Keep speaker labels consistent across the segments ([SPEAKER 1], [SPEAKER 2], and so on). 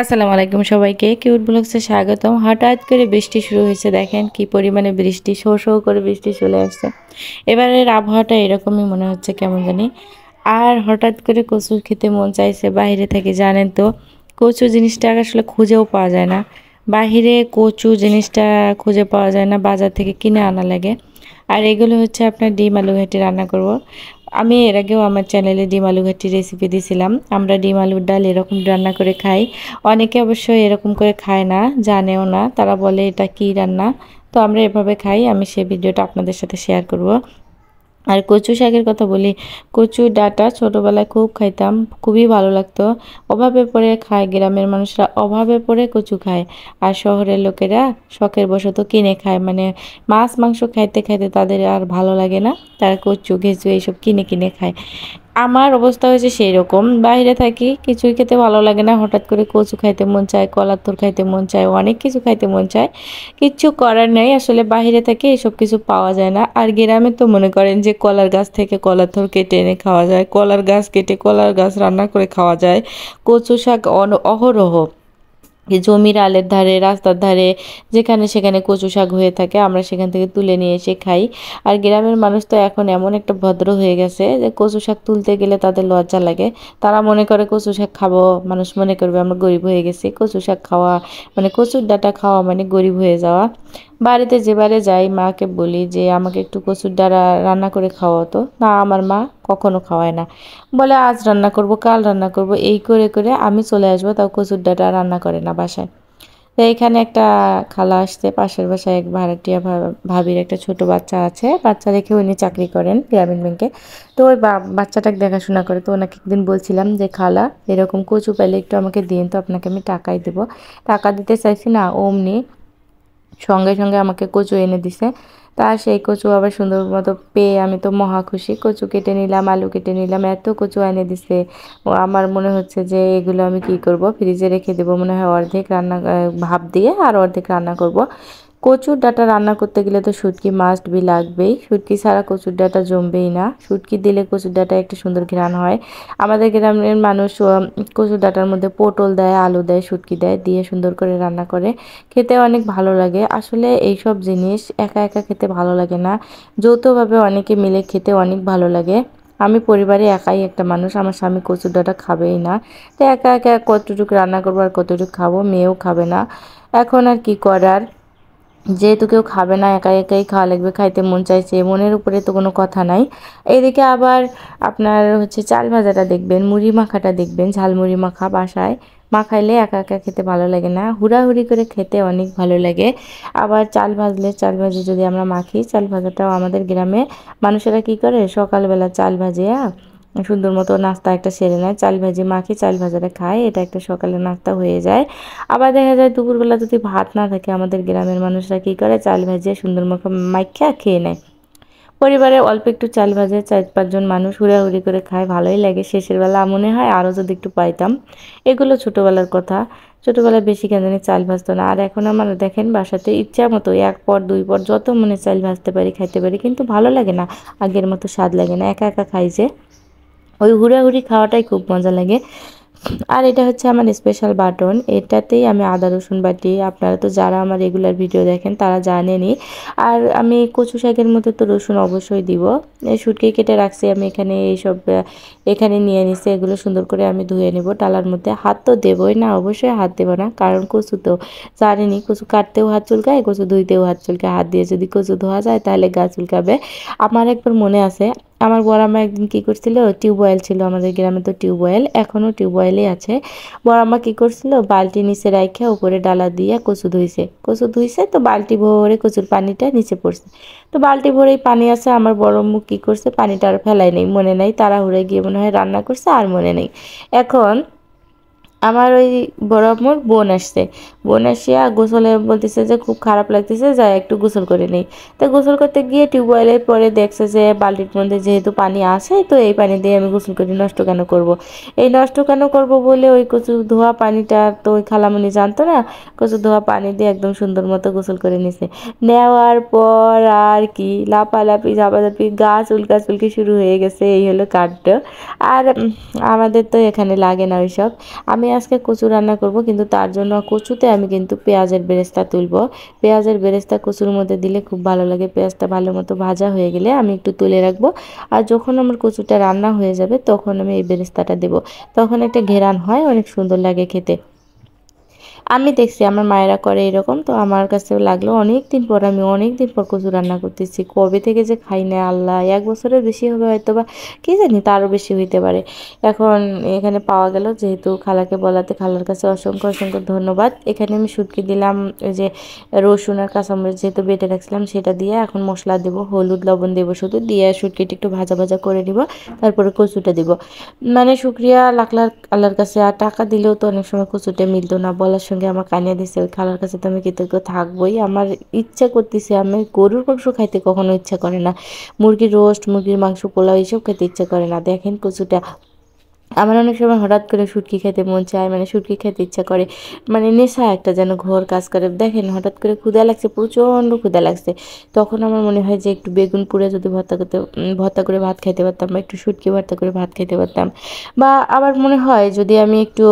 [SPEAKER 1] আসসালামু আলাইকুম সবাইকে কিউট ব্লগসে স্বাগতম হঠাৎ করে বৃষ্টি শুরু হয়েছে দেখেন কি পরিমাণে বৃষ্টি শো শো করে বৃষ্টি চলে আসছে এবারের আবহাওয়াটা এরকমই মনে হচ্ছে কেমন জানি আর হঠাৎ করে কচু খেতে মন চাইছে বাইরে থেকে জানেন তো কচু জিনিসটা আসলে খুঁজেও পাওয়া যায় না বাহিরে কচু জিনিসটা খুঁজে পাওয়া যায় না বাজার থেকে কিনে আনা লাগে আর এগুলো হচ্ছে আপনার ডিম আলু ঘেটে রান্না করব আমি এর আগেও আমার চ্যানেলে ডিম আলু রেসিপি দিয়েছিলাম আমরা ডিম আলুর ডাল এরকম রান্না করে খাই অনেকে অবশ্য এরকম করে খায় না জানেও না তারা বলে এটা কি রান্না তো আমরা এভাবে খাই আমি সে ভিডিওটা আপনাদের সাথে শেয়ার করব আর কচু শাকের কথা বলি কচু ডাটা ছোটোবেলায় খুব খাইতাম খুবই ভালো লাগতো অভাবে পড়ে খায় গ্রামের মানুষরা অভাবে পড়ে কচু খায় আর শহরের লোকেরা শখের বশত কিনে খায় মানে মাছ মাংস খাইতে খাইতে তাদের আর ভালো লাগে না তারা কচু ঘেঁচু এইসব কিনে কিনে খায় আমার অবস্থা হয়েছে সেই রকম বাইরে থাকি কিছুই খেতে ভালো লাগে না হঠাৎ করে কচু খাইতে মন চায় কলার তোর খাইতে মন চায় অনেক কিছু খাইতে মন চায় কিচ্ছু করার নেই আসলে বাইরে থাকি এসব কিছু পাওয়া যায় না আর গ্রামে তো মনে করেন যে কলার গাছ থেকে কলার তোর কেটে এনে খাওয়া যায় কলার গাছ কেটে কলার গাছ রান্না করে খাওয়া যায় কচু শাক অহরহ জমির আলের ধারে রাস্তার ধারে যেখানে সেখানে কচু শাক হয়ে থাকে আমরা সেখান থেকে তুলে নিয়ে এসে খাই আর গ্রামের মানুষ তো এখন এমন একটা ভদ্র হয়ে গেছে যে কচু শাক তুলতে গেলে তাদের লজ্জা লাগে তারা মনে করে কচু শাক খাবো মানুষ মনে করবে আমরা গরিব হয়ে গেছি কচু শাক খাওয়া মানে কচুর ডাটা খাওয়া মানে গরিব হয়ে যাওয়া বাড়িতে যেবারে যাই মাকে বলি যে আমাকে একটু কচুর ডাঁড়া রান্না করে খাওয়াতো না আমার মা কখনো খাওয়ায় না বলে আজ রান্না করব কাল রান্না করব এই করে করে আমি চলে আসবো তাও কচুর ডাঁড়া রান্না করে না বাসায় তো এখানে একটা খালা আসছে পাশের বাসায় এক ভাড়াটিয়া ভাবির একটা ছোট বাচ্চা আছে বাচ্চা রেখে উনি চাকরি করেন গ্রামীণ ব্যাংকে তো ওই বাচ্চাটাকে দেখাশোনা করে তো ওনাকে একদিন বলছিলাম যে খালা এরকম কচু পেলে একটু আমাকে দিন তো আপনাকে আমি টাকাই দেবো টাকা দিতে চাইছি না অমনি সঙ্গে সঙ্গে আমাকে কচু এনে দিছে তা সেই কচু আবার সুন্দর মতো পেয়ে আমি তো মহা খুশি কচু কেটে নিলাম আলু কেটে নিলাম এত কচু এনে দিছে আমার মনে হচ্ছে যে এগুলো আমি কি করব ফ্রিজে রেখে দেবো মনে হয় অর্ধেক রান্না ভাপ দিয়ে আর অর্ধেক রান্না করব কচুর ডাটা রান্না করতে গেলে তো সুটকি মাস্ট বি লাগবেই শুটকি ছাড়া কচুর ডাটা জমবেই না শুটকি দিলে কচুর ডাটা একটা সুন্দর ঘ্রাণ হয় আমাদের গ্রামের মানুষ কচুর ডাটার মধ্যে পটল দেয় আলু দেয় শুটকি দেয় দিয়ে সুন্দর করে রান্না করে খেতে অনেক ভালো লাগে আসলে এইসব জিনিস একা একা খেতে ভালো লাগে না যৌথভাবে অনেকে মিলে খেতে অনেক ভালো লাগে আমি পরিবারে একাই একটা মানুষ আমার স্বামী কচুর ডাঁটা খাবেই না তো একা একা কতটুকু রান্না করবো আর কতটুকু খাবো মেয়েও খাবে না এখন আর কি করার যেহেতু কেউ খাবে না একা একাই খাওয়া লাগবে খাইতে মন চাইছে মনের উপরে তো কোনো কথা নাই এইদিকে আবার আপনার হচ্ছে চাল ভাজাটা দেখবেন মুড়ি মাখাটা দেখবেন ঝালমুড়ি মাখা বাসায় মাখাইলে একা একা খেতে ভালো লাগে না হুড়াহুড়ি করে খেতে অনেক ভালো লাগে আবার চাল ভাজলে চাল ভাজে যদি আমরা মাখি চাল ভাজাটাও আমাদের গ্রামে মানুষেরা কি করে সকালবেলা চাল ভাজিয়া হ্যাঁ? সুন্দর মতো নাস্তা একটা সেরে নেয় চাল ভাজি মাখি চাল ভাজাটা খায় এটা একটা সকালে নাস্তা হয়ে যায় আবার দেখা যায় দুপুরবেলা যদি ভাত না থাকে আমাদের গ্রামের মানুষরা কী করে চাল ভাজিয়ে সুন্দর মতো মাইখা খেয়ে নেয় পরিবারে অল্প একটু চাল ভাজে চার পাঁচজন মানুষ হুড়াহুড়ি করে খায় ভালোই লাগে শেষের বেলা মনে হয় আরও যদি একটু পাইতাম এগুলো ছোটোবেলার কথা ছোটোবেলায় বেশি কেন জানি চাল ভাজতো না আর এখন আমার দেখেন বাসাতে ইচ্ছা মতো এক পর দুই পর যত মনে চাল ভাজতে পারি খাইতে পারি কিন্তু ভালো লাগে না আগের মতো স্বাদ লাগে না একা একা খাই যে ওই হুড়াহুড়ি খাওয়াটাই খুব মজা লাগে আর এটা হচ্ছে আমার স্পেশাল বাটন এটাতেই আমি আদা রসুন বাটি আপনারা তো যারা আমার রেগুলার ভিডিও দেখেন তারা জানেনই আর আমি কচু শাকের মধ্যে তো রসুন অবশ্যই দিব সুটকে কেটে রাখছি আমি এখানে এইসব এখানে নিয়ে নিছি এগুলো সুন্দর করে আমি ধুয়ে নেব টালার মধ্যে হাত তো দেবই না অবশ্যই হাত দেবো না কারণ কচু তো জানেনি কচু কাটতেও হাত চুলকায় কচু ধুইতেও হাত চুলকায় হাত দিয়ে যদি কচু ধোয়া যায় তাহলে গা চুলকাবে আমার একবার মনে আছে আমার বড়াম্মা একদিন কী করছিল টিউবওয়েল ছিল আমাদের গ্রামে তো টিউবওয়েল এখনও টিউবওয়েলই আছে বড়াম্মা কী করছিল বালতি নিচে রাখে উপরে ডালা দিয়ে কচু ধুইছে কচু ধুইছে তো বালতি ভরে কচুর পানিটা নিচে পড়ছে তো বালতি ভরেই পানি আছে আমার বড় মুখ কী করছে পানিটা আর ফেলাই নেই মনে নেই তারা তাড়াহুড়ে গিয়ে মনে হয় রান্না করছে আর মনে নেই এখন আমার ওই বড় আম্মুর বোন আসছে বোন আসিয়া গোসলে বলতেছে যে খুব খারাপ লাগতেছে যা একটু গোসল করে নেই তো গোসল করতে গিয়ে টিউবওয়েলের পরে দেখছে যে বালতির মধ্যে যেহেতু পানি আসে তো এই পানি দিয়ে আমি গোসল করি নষ্ট কেন করব। এই নষ্ট কেন করব বলে ওই কচু ধোয়া পানিটা তো ওই খালামুনি জানতো না কচু ধোয়া পানি দিয়ে একদম সুন্দর মতো গোসল করে নিছে নেওয়ার পর আর কি লাপালাপি ঝাপাঝাপি গাছ উল্কা চুলকি শুরু হয়ে গেছে এই হলো কাঠটা আর আমাদের তো এখানে লাগে না ওইসব আমি আমি আজকে কচু রান্না করব কিন্তু তার জন্য কচুতে আমি কিন্তু পেঁয়াজের বেরেস্তা তুলব পেঁয়াজের বেরেস্তা কচুর মধ্যে দিলে খুব ভালো লাগে পেঁয়াজটা ভালো মতো ভাজা হয়ে গেলে আমি একটু তুলে রাখবো আর যখন আমার কচুটা রান্না হয়ে যাবে তখন আমি এই বেরেস্তাটা দেব তখন একটা ঘেরান হয় অনেক সুন্দর লাগে খেতে আমি দেখছি আমার মায়েরা করে এরকম তো আমার কাছেও লাগলো অনেক দিন পর আমি অনেক দিন পর কচু রান্না করতেছি কবে থেকে যে খাই না আল্লাহ এক বছরের বেশি হবে হয়তো বা কী জানি তারও বেশি হইতে পারে এখন এখানে পাওয়া গেল যেহেতু খালাকে বলাতে খালার কাছে অসংখ্য অসংখ্য ধন্যবাদ এখানে আমি শুটকি দিলাম ওই যে রসুন আর কাঁচামরিচ যেহেতু বেটে রাখছিলাম সেটা দিয়ে এখন মশলা দেবো হলুদ লবণ দেবো শুধু দিয়ে সুটকিটি একটু ভাজা ভাজা করে নিব তারপরে কচুটা দিব মানে শুক্রিয়া লাখ লাখ আল্লাহর কাছে আর টাকা দিলেও তো অনেক সময় কচুটা মিলতো না বলার সঙ্গে আমার কানিয়া ওই খালার কাছে তো আমি কৃতজ্ঞ থাকবোই আমার ইচ্ছা করতেছে আমি গরুর মাংস খাইতে কখনো ইচ্ছা করে না মুরগির রোস্ট মুরগির মাংস পোলাও এইসব খেতে ইচ্ছা করে না দেখেন কচুটা আমার অনেক সময় হঠাৎ করে সুটকি খেতে মন চায় মানে শুটকি খেতে ইচ্ছা করে মানে নেশা একটা যেন ঘোর কাজ করে দেখেন হঠাৎ করে ক্ষুদা লাগছে প্রচণ্ড ক্ষুদা লাগছে তখন আমার মনে হয় যে একটু বেগুন পুড়ে যদি ভর্তা করতে ভর্তা করে ভাত খেতে পারতাম বা একটু শুটকি ভর্তা করে ভাত খেতে পারতাম বা আবার মনে হয় যদি আমি একটু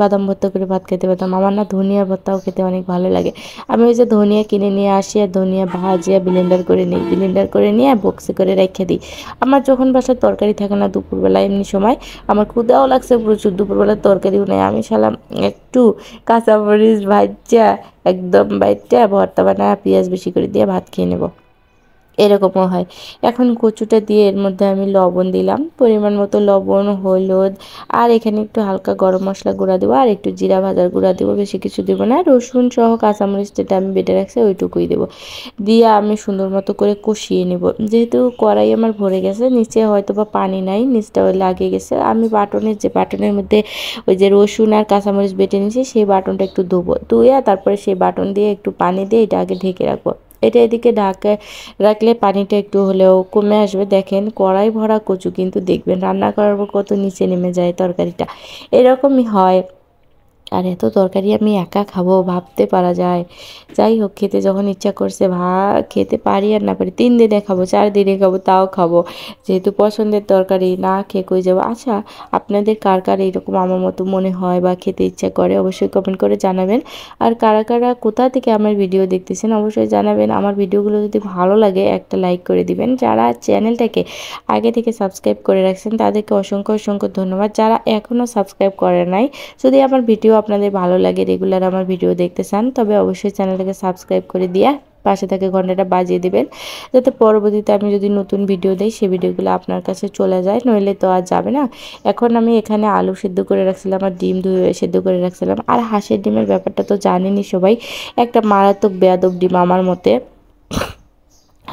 [SPEAKER 1] বাদাম ভর্তা করে ভাত খেতে পারতাম আমার না ধনিয়া ভর্তাও খেতে অনেক ভালো লাগে আমি ওই যে ধনিয়া কিনে নিয়ে আসি আর ধনিয়া ভাজিয়া ব্লেন্ডার করে নিই ব্লেন্ডার করে নিয়ে বক্সে করে রেখে দিই আমার যখন বাসার তরকারি থাকে না দুপুরবেলা এমনি সময় আমার খুব ক্ষুদাও লাগছে প্রচুর দুপুরবেলার তরকারিও নেই আমি সালাম একটু কাঁচা মরিচ ভাজ্যা একদম বাইটটা ভর্তা বানা পেঁয়াজ বেশি করে দিয়ে ভাত খেয়ে নেবো এরকমও হয় এখন কচুটা দিয়ে এর মধ্যে আমি লবণ দিলাম পরিমাণ মতো লবণ হলুদ আর এখানে একটু হালকা গরম মশলা গুঁড়া দেবো আর একটু জিরা ভাজার গুঁড়া দেবো বেশি কিছু দেবো না রসুন সহ কাঁচামরিচ যেটা আমি বেটে রাখছি ওইটুকুই দেবো দিয়ে আমি সুন্দর মতো করে কষিয়ে নেব যেহেতু কড়াই আমার ভরে গেছে নিচে হয়তো বা পানি নাই নিচটা ওই লাগিয়ে গেছে আমি বাটনের যে বাটনের মধ্যে ওই যে রসুন আর কাঁচামরিচ বেটে নিয়েছি সেই বাটনটা একটু ধোবো ধুয়ে তারপরে সেই বাটন দিয়ে একটু পানি দিয়ে এটা আগে ঢেকে রাখবো এটা এদিকে ডাকে রাখলে পানিটা একটু হলেও কমে আসবে দেখেন কড়াই ভরা কচু কিন্তু দেখবেন রান্না করার পর কত নিচে নেমে যায় তরকারিটা এরকমই হয় আর এত তরকারি আমি একা খাবো ভাবতে পারা যায় যাই হোক খেতে যখন ইচ্ছা করছে ভা খেতে পারি আর না পারি তিন দিনে খাবো চার দিনে খাবো তাও খাবো যেহেতু পছন্দের তরকারি না খেয়ে কই যাবো আচ্ছা আপনাদের কার কার এইরকম আমার মতো মনে হয় বা খেতে ইচ্ছা করে অবশ্যই কমেন্ট করে জানাবেন আর কারা কারা কোথা থেকে আমার ভিডিও দেখতেছেন অবশ্যই জানাবেন আমার ভিডিওগুলো যদি ভালো লাগে একটা লাইক করে দিবেন যারা চ্যানেলটাকে আগে থেকে সাবস্ক্রাইব করে রাখছেন তাদেরকে অসংখ্য অসংখ্য ধন্যবাদ যারা এখনও সাবস্ক্রাইব করে নাই যদি আমার ভিডিও আপনাদের ভালো লাগে রেগুলার আমার ভিডিও দেখতে চান তবে অবশ্যই চ্যানেলটাকে সাবস্ক্রাইব করে দিয়ে পাশে থাকে ঘন্টাটা বাজিয়ে দেবেন যাতে পরবর্তীতে আমি যদি নতুন ভিডিও দিই সেই ভিডিওগুলো আপনার কাছে চলে যায় নইলে তো আর যাবে না এখন আমি এখানে আলু সেদ্ধ করে রাখছিলাম আর ডিম ধুয়ে সেদ্ধ করে রাখছিলাম আর হাঁসের ডিমের ব্যাপারটা তো জানিনি সবাই একটা মারাত্মক বেয়াদব ডিম আমার মতে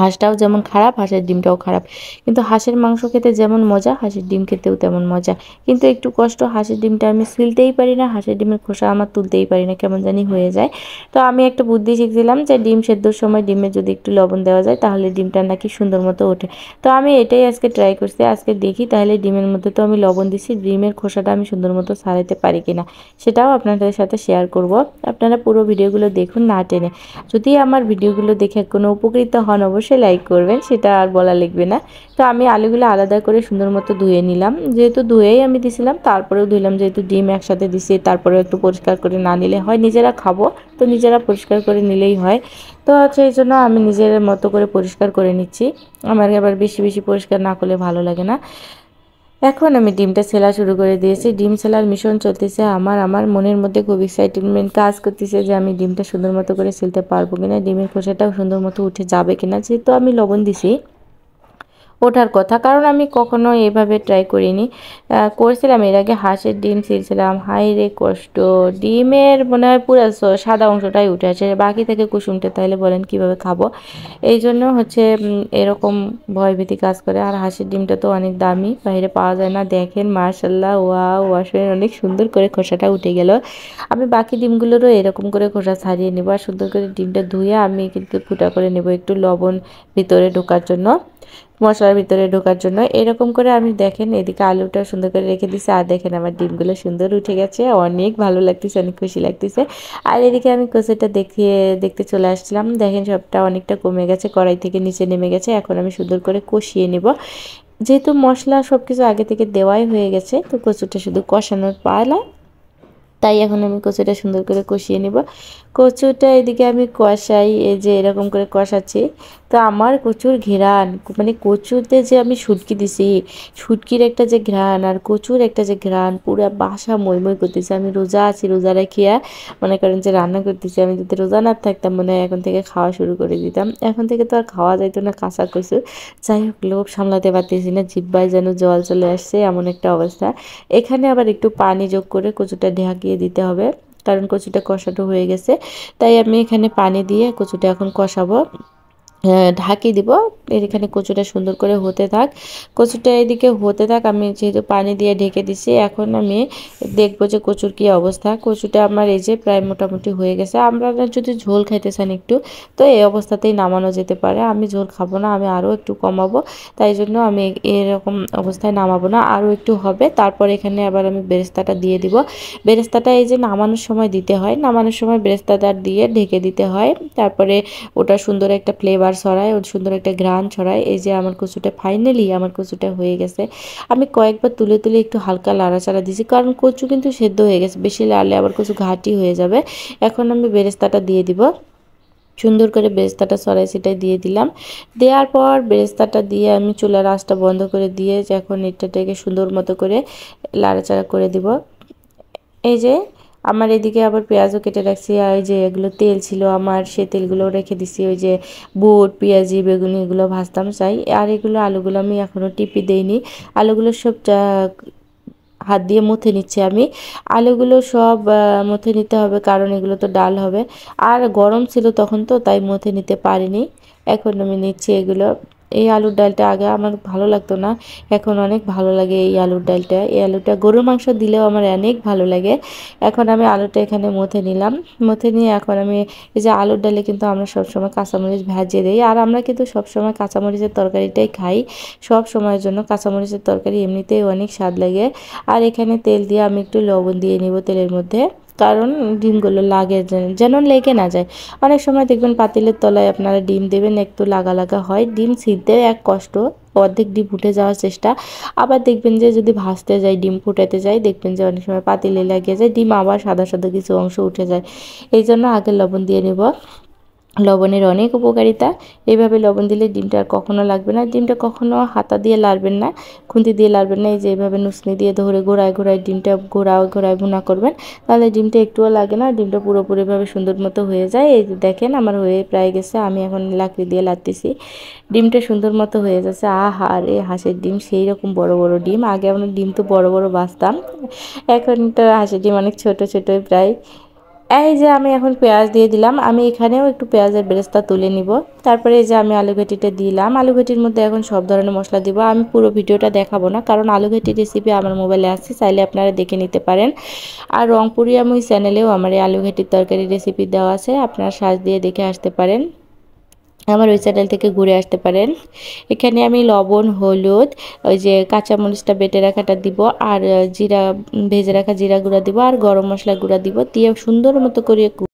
[SPEAKER 1] হাঁসটাও যেমন খারাপ হাঁসের ডিমটাও খারাপ কিন্তু হাঁসের মাংস খেতে যেমন মজা হাঁসের ডিম খেতেও তেমন মজা কিন্তু একটু কষ্ট হাঁসের ডিমটা আমি সিলতেই পারি না হাঁসের ডিমের খোসা আমার তুলতেই পারি না কেমন জানি হয়ে যায় তো আমি একটা বুদ্ধি শিখছিলাম যে ডিম সেদ্ধর সময় ডিমে যদি একটু লবণ দেওয়া যায় তাহলে ডিমটা নাকি সুন্দর মতো ওঠে তো আমি এটাই আজকে ট্রাই করছি আজকে দেখি তাহলে ডিমের মধ্যে তো আমি লবণ দিছি ডিমের খোসাটা আমি সুন্দর মতো সারাইতে পারি কিনা সেটাও আপনাদের সাথে শেয়ার করব আপনারা পুরো ভিডিওগুলো দেখুন না টেনে যদি আমার ভিডিওগুলো দেখে কোনো উপকৃত হন অবশ্যই অবশ্যই লাইক করবেন সেটা আর বলা লিখবে না তো আমি আলুগুলো আলাদা করে সুন্দর মতো ধুয়ে নিলাম যেহেতু ধুয়েই আমি দিছিলাম তারপরেও ধুইলাম যেহেতু ডিম একসাথে দিছি তারপরেও একটু পরিষ্কার করে না নিলে হয় নিজেরা খাবো তো নিজেরা পরিষ্কার করে নিলেই হয় তো সেই জন্য আমি নিজের মতো করে পরিষ্কার করে নিচ্ছি আমার আবার বেশি বেশি পরিষ্কার না করলে ভালো লাগে না এখন আমি ডিমটা সেলা শুরু করে দিয়েছি ডিম সেলার মিশন চলতেছে আমার আমার মনের মধ্যে খুব এক্সাইটমেন্ট কাজ করতেছে যে আমি ডিমটা সুন্দর মতো করে সেলতে পারবো কিনা ডিমের খোসাটাও সুন্দর মতো উঠে যাবে কিনা যেহেতু আমি লবণ দিছি ওঠার কথা কারণ আমি কখনো এভাবে ট্রাই করিনি করছিলাম এর আগে হাঁসের ডিম ছিলছিলাম হাই রে কষ্ট ডিমের মনে হয় পুরো সাদা অংশটাই উঠে আসে বাকি থেকে কুসুমটা তাহলে বলেন কিভাবে খাবো এই জন্য হচ্ছে এরকম ভয়ভীতি কাজ করে আর হাঁসের ডিমটা তো অনেক দামি বাইরে পাওয়া যায় না দেখেন মার্শাল্লাহ ওয়া ওয়াশের অনেক সুন্দর করে খোসাটা উঠে গেল আমি বাকি ডিমগুলোরও এরকম করে খোসা ছাড়িয়ে নেবো আর সুন্দর করে ডিমটা ধুয়ে আমি কিন্তু ফুটা করে নেব একটু লবণ ভিতরে ঢোকার জন্য মশলার ভিতরে ঢোকার জন্য এরকম করে আমি দেখেন এদিকে আলুটা সুন্দর করে রেখে দিছে আর দেখেন আমার ডিমগুলো সুন্দর উঠে গেছে অনেক ভালো লাগতেছে অনেক খুশি লাগতেছে আর এদিকে আমি কচুটা দেখিয়ে দেখতে চলে আসছিলাম দেখেন সবটা অনেকটা কমে গেছে কড়াই থেকে নিচে নেমে গেছে এখন আমি সুন্দর করে কষিয়ে নেব যেহেতু মশলা সব কিছু আগে থেকে দেওয়াই হয়ে গেছে তো কচুটা শুধু কষানোর পালা তাই এখন আমি কচুটা সুন্দর করে কষিয়ে নেব কচুটা এদিকে আমি কষাই এই যে এরকম করে কষাচ্ছি তো আমার কচুর ঘ্রাণ মানে কচুতে যে আমি শুটকি দিছি শুটকির একটা যে ঘ্রাণ আর কচুর একটা যে ঘ্রাণ পুরো বাসা মইময় করতেছি আমি রোজা আছি রোজা রাখিয়া মনে করেন যে রান্না করতেছি আমি যদি রোজা না থাকতাম মনে হয় এখন থেকে খাওয়া শুরু করে দিতাম এখন থেকে তো আর খাওয়া যাইতো না কাঁচা কচু যাই হোক লোভ সামলাতে পারতেছি না জিব্বায় যেন জল চলে আসছে এমন একটা অবস্থা এখানে আবার একটু পানি যোগ করে কচুটা ঢাকিয়ে দিতে হবে কারণ কচুটা কষানো হয়ে গেছে তাই আমি এখানে পানি দিয়ে কচুটা এখন কষাবো হ্যাঁ, ঢাকি দিব এখানে কচুটা সুন্দর করে হতে থাক কচুটা এদিকে হতে থাক আমি যেহেতু পানি দিয়ে ঢেকে দিছি এখন আমি দেখবো যে কচুর কি অবস্থা কচুটা আমার এই যে প্রায় মোটামুটি হয়ে গেছে আমরা যদি ঝোল খাইতে চান একটু তো এই অবস্থাতেই নামানো যেতে পারে আমি ঝোল খাবো না আমি আরও একটু কমাবো তাই জন্য আমি এরকম অবস্থায় নামাবো না আরও একটু হবে তারপর এখানে আবার আমি বেরেস্তাটা দিয়ে দিব বেরেস্তাটা এই যে নামানোর সময় দিতে হয় নামানোর সময় বেরেস্তাটা দিয়ে ঢেকে দিতে হয় তারপরে ওটা সুন্দর একটা ফ্লেভার কালার ছড়ায় সুন্দর একটা ঘ্রাণ ছড়ায় এই যে আমার কচুটা ফাইনালি আমার কচুটা হয়ে গেছে আমি কয়েকবার তুলে তুলে একটু হালকা লাড়াচাড়া দিয়েছি কারণ কচু কিন্তু সেদ্ধ হয়ে গেছে বেশি লাড়লে আবার কচু ঘাটি হয়ে যাবে এখন আমি বেরেস্তাটা দিয়ে দিব সুন্দর করে বেরেস্তাটা সরাই সেটাই দিয়ে দিলাম দেওয়ার পর বেরেস্তাটা দিয়ে আমি চুলার আঁচটা বন্ধ করে দিয়ে এখন এটাটাকে সুন্দর মতো করে লাড়াচাড়া করে দিব এই যে আমার এদিকে আবার পেঁয়াজও কেটে রাখছি আর যে এগুলো তেল ছিল আমার সে তেলগুলো রেখে দিছি ওই যে বুট পেঁয়াজি বেগুনি এগুলো ভাজতাম চাই আর এগুলো আলুগুলো আমি এখনও টিপি দেইনি আলুগুলো সব হাত দিয়ে মুথে নিচ্ছি আমি আলুগুলো সব মুথে নিতে হবে কারণ এগুলো তো ডাল হবে আর গরম ছিল তখন তো তাই মুথে নিতে পারিনি এখন আমি নিচ্ছি এগুলো এই আলুর ডালটা আগে আমার ভালো লাগতো না এখন অনেক ভালো লাগে এই আলুর ডালটা এই আলুটা গরুর মাংস দিলেও আমার অনেক ভালো লাগে এখন আমি আলুটা এখানে মথে নিলাম মথে নিয়ে এখন আমি এই যে আলুর ডালে কিন্তু আমরা সবসময় কাঁচামরিচ ভাজিয়ে দিই আর আমরা কিন্তু সবসময় কাঁচামরিচের তরকারিটাই খাই সব সময়ের জন্য কাঁচামরিচের তরকারি এমনিতেই অনেক স্বাদ লাগে আর এখানে তেল দিয়ে আমি একটু লবণ দিয়ে নিব তেলের মধ্যে কারণ ডিমগুলো লাগে যেন লেগে না যায় অনেক সময় দেখবেন পাতিলের তলায় আপনারা ডিম দেবেন একটু লাগা লাগা হয় ডিম সিদ্ধে এক কষ্ট অর্ধেক ডিম উঠে যাওয়ার চেষ্টা আবার দেখবেন যে যদি ভাসতে যাই ডিম ফুটাতে যাই দেখবেন যে অনেক সময় পাতিলে লাগিয়ে যায় ডিম আবার সাদা সাদা কিছু অংশ উঠে যায় এই জন্য আগে লবণ দিয়ে নেব লবণের অনেক উপকারিতা এইভাবে লবণ দিলে ডিমটা কখনো লাগবে না ডিমটা কখনো হাতা দিয়ে লাড়বেন না খুন্তি দিয়ে লাড়বেন না এই যে এইভাবে নুসনি দিয়ে ধরে ঘোড়ায় ঘোড়ায় ডিমটা ঘোরাও ঘোড়ায় ভুনা করবেন তাহলে ডিমটা একটুও লাগে না ডিমটা পুরোপুরিভাবে সুন্দর মতো হয়ে যায় এই দেখেন আমার হয়ে প্রায় গেছে আমি এখন লাকড়ি দিয়ে লাড়তেছি ডিমটা সুন্দর মতো হয়ে যাচ্ছে আহা এ হাঁসের ডিম সেই রকম বড় বড় ডিম আগে আমরা ডিম তো বড় বড় বাঁচতাম এখন তো হাঁসের ডিম অনেক ছোট ছোটোই প্রায় এই যে আমি এখন পেঁয়াজ দিয়ে দিলাম আমি এখানেও একটু পেঁয়াজের বেরেস্তা তুলে নিব তারপরে এই যে আমি আলু ঘেটিটা দিলাম আলু ঘেটির মধ্যে এখন সব ধরনের মশলা দিব আমি পুরো ভিডিওটা দেখাবো না কারণ আলু ঘেটির রেসিপি আমার মোবাইলে আছে চাইলে আপনারা দেখে নিতে পারেন আর রংপুরিয়ামুই চ্যানেলেও আমার এই আলু ঘেটির তরকারি রেসিপি দেওয়া আছে আপনারা সাজ দিয়ে দেখে আসতে পারেন আমার ওই চ্যানেল থেকে ঘুরে আসতে পারেন এখানে আমি লবণ হলুদ ওই যে কাঁচামরিচটা বেটে রাখাটা দিব আর জিরা ভেজে রাখা জিরা গুঁড়া দিব আর গরম মশলা গুঁড়া দিব দিয়ে সুন্দর মতো করে